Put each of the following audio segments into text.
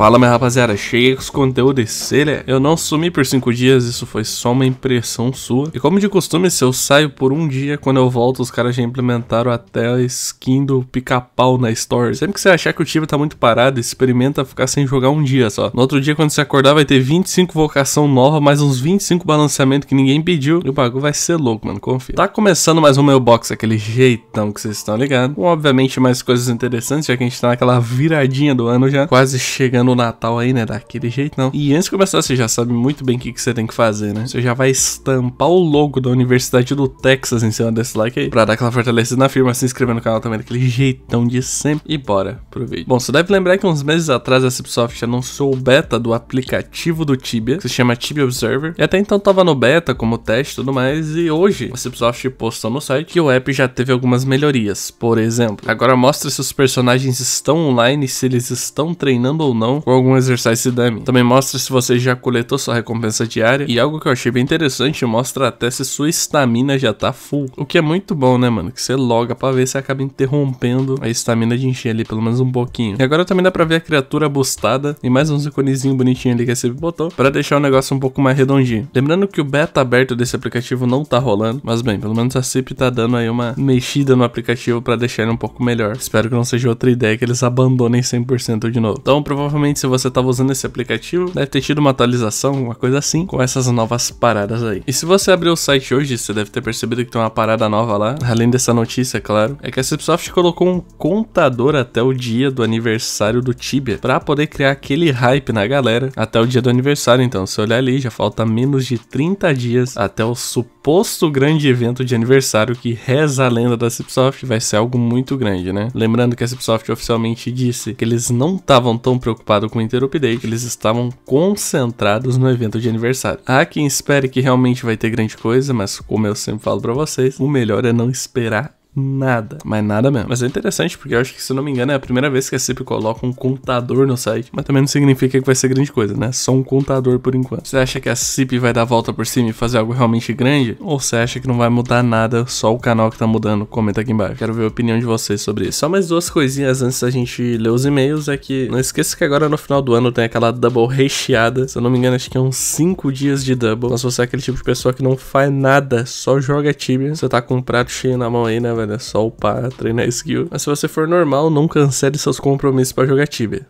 Fala, minha rapaziada, cheguei com os conteúdos de Eu não sumi por 5 dias, isso foi só uma impressão sua. E como de costume, se eu saio por um dia, quando eu volto, os caras já implementaram até a skin do pica-pau na Store. Sempre que você achar que o time tá muito parado, experimenta ficar sem jogar um dia só. No outro dia, quando você acordar, vai ter 25 vocação nova, mais uns 25 balanceamento que ninguém pediu. E o bagulho vai ser louco, mano, confia. Tá começando mais um meu box, aquele jeitão que vocês estão ligados. Com, obviamente, mais coisas interessantes, já que a gente tá naquela viradinha do ano já, quase chegando no Natal aí, né? Daquele jeito não. E antes de começar, você já sabe muito bem o que, que você tem que fazer, né? Você já vai estampar o logo da Universidade do Texas em cima desse like aí. Pra dar aquela fortalecida na firma, se inscrever no canal também daquele jeitão de sempre. E bora pro vídeo. Bom, você deve lembrar que uns meses atrás a Cipsoft anunciou o beta do aplicativo do Tibia, que se chama Tibia Observer. E até então tava no beta como teste e tudo mais. E hoje a Cipsoft postou no site que o app já teve algumas melhorias. Por exemplo, agora mostra se os personagens estão online, se eles estão treinando ou não, com algum exercício dummy. Também mostra se você já coletou sua recompensa diária e algo que eu achei bem interessante, mostra até se sua estamina já tá full. O que é muito bom, né, mano? Que você loga pra ver se acaba interrompendo a estamina de encher ali pelo menos um pouquinho. E agora também dá pra ver a criatura bustada e mais uns iconezinho bonitinho ali que você botou pra deixar o negócio um pouco mais redondinho. Lembrando que o beta aberto desse aplicativo não tá rolando, mas bem, pelo menos a CIP tá dando aí uma mexida no aplicativo pra deixar ele um pouco melhor. Espero que não seja outra ideia que eles abandonem 100% de novo. Então, provavelmente provavelmente se você estava usando esse aplicativo, deve ter tido uma atualização, alguma coisa assim, com essas novas paradas aí. E se você abrir o site hoje, você deve ter percebido que tem uma parada nova lá, além dessa notícia, é claro, é que a Cipsoft colocou um contador até o dia do aniversário do Tibia, para poder criar aquele hype na galera até o dia do aniversário. Então, se olhar ali, já falta menos de 30 dias até o suposto grande evento de aniversário que reza a lenda da Cipsoft vai ser algo muito grande, né? Lembrando que a Cipsoft oficialmente disse que eles não estavam tão preocupados com o Interrupt Day, que eles estavam concentrados no evento de aniversário. Há quem espere que realmente vai ter grande coisa, mas como eu sempre falo para vocês, o melhor é não esperar nada, mas nada mesmo. Mas é interessante porque eu acho que, se não me engano, é a primeira vez que a CIP coloca um contador no site, mas também não significa que vai ser grande coisa, né? Só um contador por enquanto. Você acha que a CIP vai dar a volta por cima e fazer algo realmente grande? Ou você acha que não vai mudar nada, só o canal que tá mudando? Comenta aqui embaixo. Quero ver a opinião de vocês sobre isso. Só mais duas coisinhas antes da gente ler os e-mails, é que não esqueça que agora no final do ano tem aquela double recheada, se eu não me engano acho que é uns 5 dias de double. Então se você é aquele tipo de pessoa que não faz nada, só joga time, você tá com um prato cheio na mão aí, né, velho. É né? só upar, treinar skill. Mas se você for normal, não cancele seus compromissos para jogar Tibia.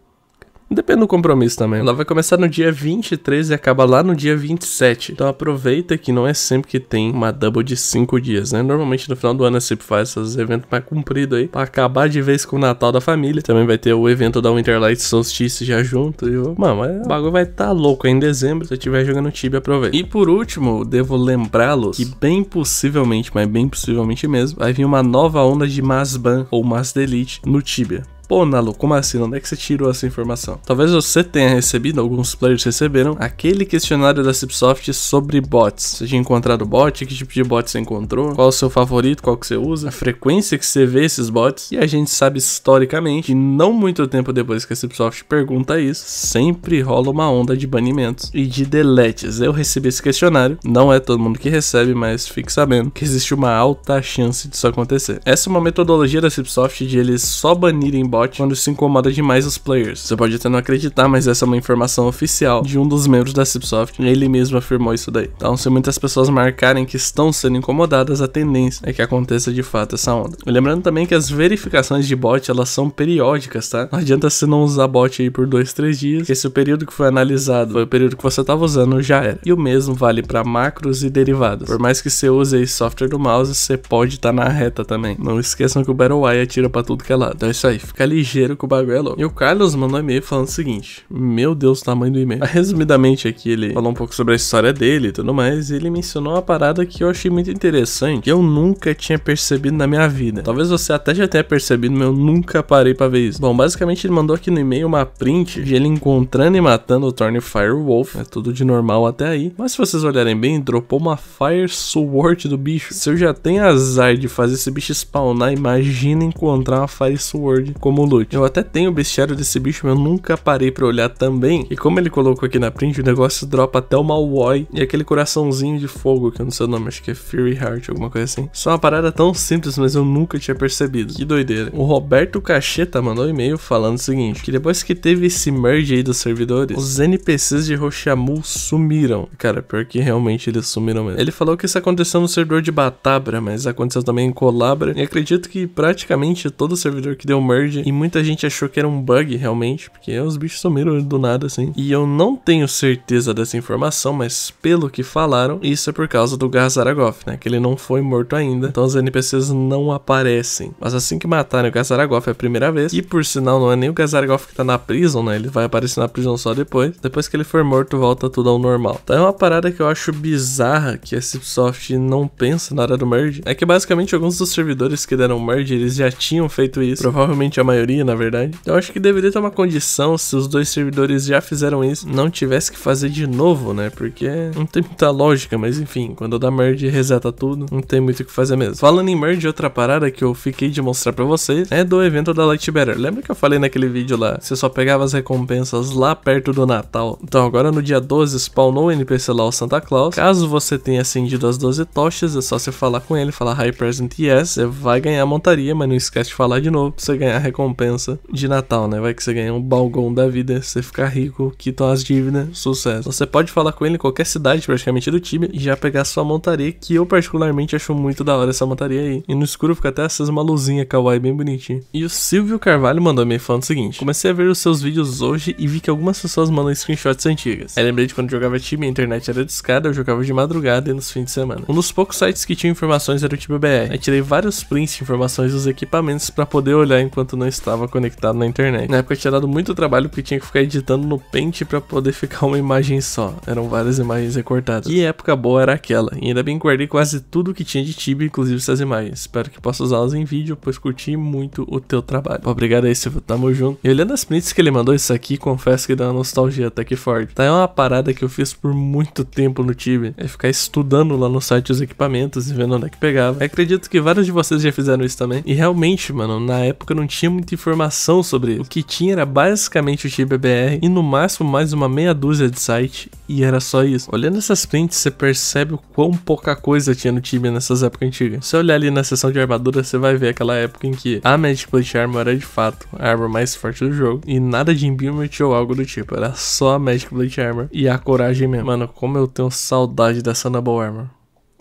Depende do compromisso também. Ela vai começar no dia 23 e acaba lá no dia 27. Então aproveita que não é sempre que tem uma double de 5 dias, né? Normalmente no final do ano a é CIP faz esses eventos mais compridos aí. Pra acabar de vez com o Natal da família. Também vai ter o evento da Winterlight Solstice já junto. E, mano, o bagulho vai estar tá louco aí em dezembro. Se estiver jogando Tibia, aproveita. E por último, devo lembrá-los que bem possivelmente, mas bem possivelmente mesmo, vai vir uma nova onda de Masban ou Mas Delete no Tibia. Pô, Nalu, como assim? Onde é que você tirou essa informação? Talvez você tenha recebido, alguns players receberam, aquele questionário da Cipsoft sobre bots. Você tinha encontrado bot? Que tipo de bot você encontrou? Qual o seu favorito? Qual que você usa? A frequência que você vê esses bots? E a gente sabe historicamente não muito tempo depois que a Cipsoft pergunta isso, sempre rola uma onda de banimentos e de deletes. Eu recebi esse questionário, não é todo mundo que recebe, mas fique sabendo que existe uma alta chance disso acontecer. Essa é uma metodologia da Cipsoft de eles só banirem bots quando se incomoda demais os players. Você pode até não acreditar, mas essa é uma informação oficial de um dos membros da Cipsoft, ele mesmo afirmou isso daí. Então, se muitas pessoas marcarem que estão sendo incomodadas, a tendência é que aconteça de fato essa onda. lembrando também que as verificações de bot, elas são periódicas, tá? Não adianta você não usar bot aí por dois, três dias, porque se o período que foi analisado foi o período que você estava usando, já era. E o mesmo vale para macros e derivados. Por mais que você use aí software do mouse, você pode estar tá na reta também. Não esqueçam que o Battle Wire atira para tudo que é lado. Então é isso aí, fica ligeiro com o bagulho é louco. E o Carlos mandou um e-mail falando o seguinte: Meu Deus, o tamanho do e-mail. Resumidamente aqui, ele falou um pouco sobre a história dele e tudo mais. E ele mencionou uma parada que eu achei muito interessante. Que eu nunca tinha percebido na minha vida. Talvez você até já tenha percebido, mas eu nunca parei pra ver isso. Bom, basicamente ele mandou aqui no e-mail uma print de ele encontrando e matando o Thorny Firewolf. É tudo de normal até aí. Mas se vocês olharem bem, dropou uma Fire Sword do bicho. Se eu já tenho azar de fazer esse bicho spawnar, imagina encontrar uma Fire Sword como como loot. Eu até tenho o bestiário desse bicho, mas eu nunca parei pra olhar também. E como ele colocou aqui na print, o negócio dropa até o Malwoy e aquele coraçãozinho de fogo, que eu não sei o nome, acho que é Fury Heart, alguma coisa assim. Só é uma parada tão simples, mas eu nunca tinha percebido. Que doideira. O Roberto Cacheta mandou um e-mail falando o seguinte, que depois que teve esse merge aí dos servidores, os NPCs de Roshamu sumiram. Cara, pior que realmente eles sumiram mesmo. Ele falou que isso aconteceu no servidor de Batabra, mas aconteceu também em Colabra. E acredito que praticamente todo servidor que deu merge verdade. E muita gente achou que era um bug, realmente, porque os bichos sumiram do nada, assim. E eu não tenho certeza dessa informação, mas pelo que falaram, isso é por causa do Gazaragoth, né? Que ele não foi morto ainda, então os NPCs não aparecem. Mas assim que matarem o Gazaragoth é a primeira vez, e por sinal não é nem o Gazaragoth que tá na prisão né? Ele vai aparecer na prisão só depois. Depois que ele for morto, volta tudo ao normal. Então é uma parada que eu acho bizarra que a Cipsoft não pensa na hora do merge. É que basicamente alguns dos servidores que deram merge, eles já tinham feito isso. Provavelmente a maioria, na verdade. Eu acho que deveria ter uma condição se os dois servidores já fizeram isso, não tivesse que fazer de novo, né? Porque não tem muita lógica, mas enfim, quando dá merge e reseta tudo, não tem muito o que fazer mesmo. Falando em merge, outra parada que eu fiquei de mostrar pra vocês é do evento da Light Better. Lembra que eu falei naquele vídeo lá? Você só pegava as recompensas lá perto do Natal. Então agora no dia 12 spawnou o NPC lá o Santa Claus. Caso você tenha acendido as 12 tochas, é só você falar com ele, falar High Present Yes, você vai ganhar a montaria, mas não esquece de falar de novo pra você ganhar a recompensa recompensa de Natal, né? Vai que você ganha um balgão da vida, você ficar rico, quitam as dívidas, sucesso. Você pode falar com ele em qualquer cidade, praticamente do time, e já pegar sua montaria, que eu particularmente acho muito da hora essa montaria aí. E no escuro fica até essas uma luzinha kawaii bem bonitinha. E o Silvio Carvalho mandou me falando o seguinte: Comecei a ver os seus vídeos hoje e vi que algumas pessoas mandam screenshots antigas. Aí lembrei de quando jogava time, a internet era discada, eu jogava de madrugada e nos fins de semana. Um dos poucos sites que tinha informações era o Time BR. Aí tirei vários prints de informações dos equipamentos para poder olhar enquanto não estava conectado na internet. Na época tinha dado muito trabalho porque tinha que ficar editando no Paint para poder ficar uma imagem só. Eram várias imagens recortadas. Que época boa era aquela. E ainda bem que guardei quase tudo que tinha de Tibia, inclusive essas imagens. Espero que possa usá-las em vídeo, pois curti muito o teu trabalho. Obrigado aí, Silvio. Tamo junto. E olhando as prints que ele mandou, isso aqui confesso que dá uma nostalgia até que forte. Tá, é uma parada que eu fiz por muito tempo no Tibia. É ficar estudando lá no site os equipamentos e vendo onde é que pegava. Eu acredito que vários de vocês já fizeram isso também. E realmente, mano, na época não tinha muita informação sobre ele. O que tinha era basicamente o GBBR e no máximo mais uma meia dúzia de site e era só isso. Olhando essas prints, você percebe o quão pouca coisa tinha no time nessas épocas antigas. Se olhar ali na seção de armadura, você vai ver aquela época em que a Magic Plate Armor era de fato a arma mais forte do jogo e nada de Imbument ou algo do tipo, era só a Magic Plate Armor e a coragem mesmo. Mano, como eu tenho saudade da Sandable Armor.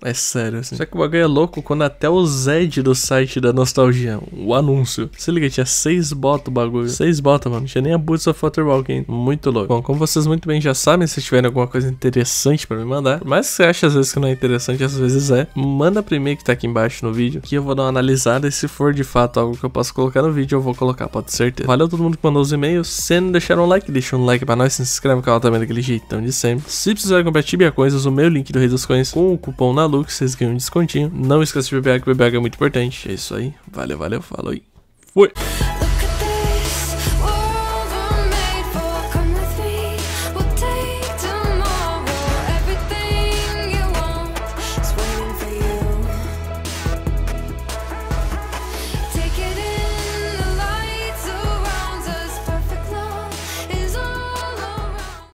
É sério, assim. Só que o bagulho é louco quando até o Zed do site da Nostalgia, o anúncio. Se liga, tinha seis botas o bagulho. Seis botas, mano. tinha nem a Boots of Waterwalk Muito louco. Bom, como vocês muito bem já sabem, se tiverem alguma coisa interessante pra me mandar, mas você acha às vezes que não é interessante, às vezes é, manda primeiro que tá aqui embaixo no vídeo, que eu vou dar uma analisada e se for de fato algo que eu posso colocar no vídeo, eu vou colocar, pode ter certeza. Valeu todo mundo que mandou os e-mails. Se não deixaram um like, deixa um like pra nós, se inscreve no canal também daquele jeitão de sempre. Se precisar comprar tibia coisas, o meu link do Rei dos Coins com o cupom na maluco, vocês ganham um descontinho. Não esqueça de beber água, beber água é muito importante. É isso aí. Valeu, valeu, falou e fui!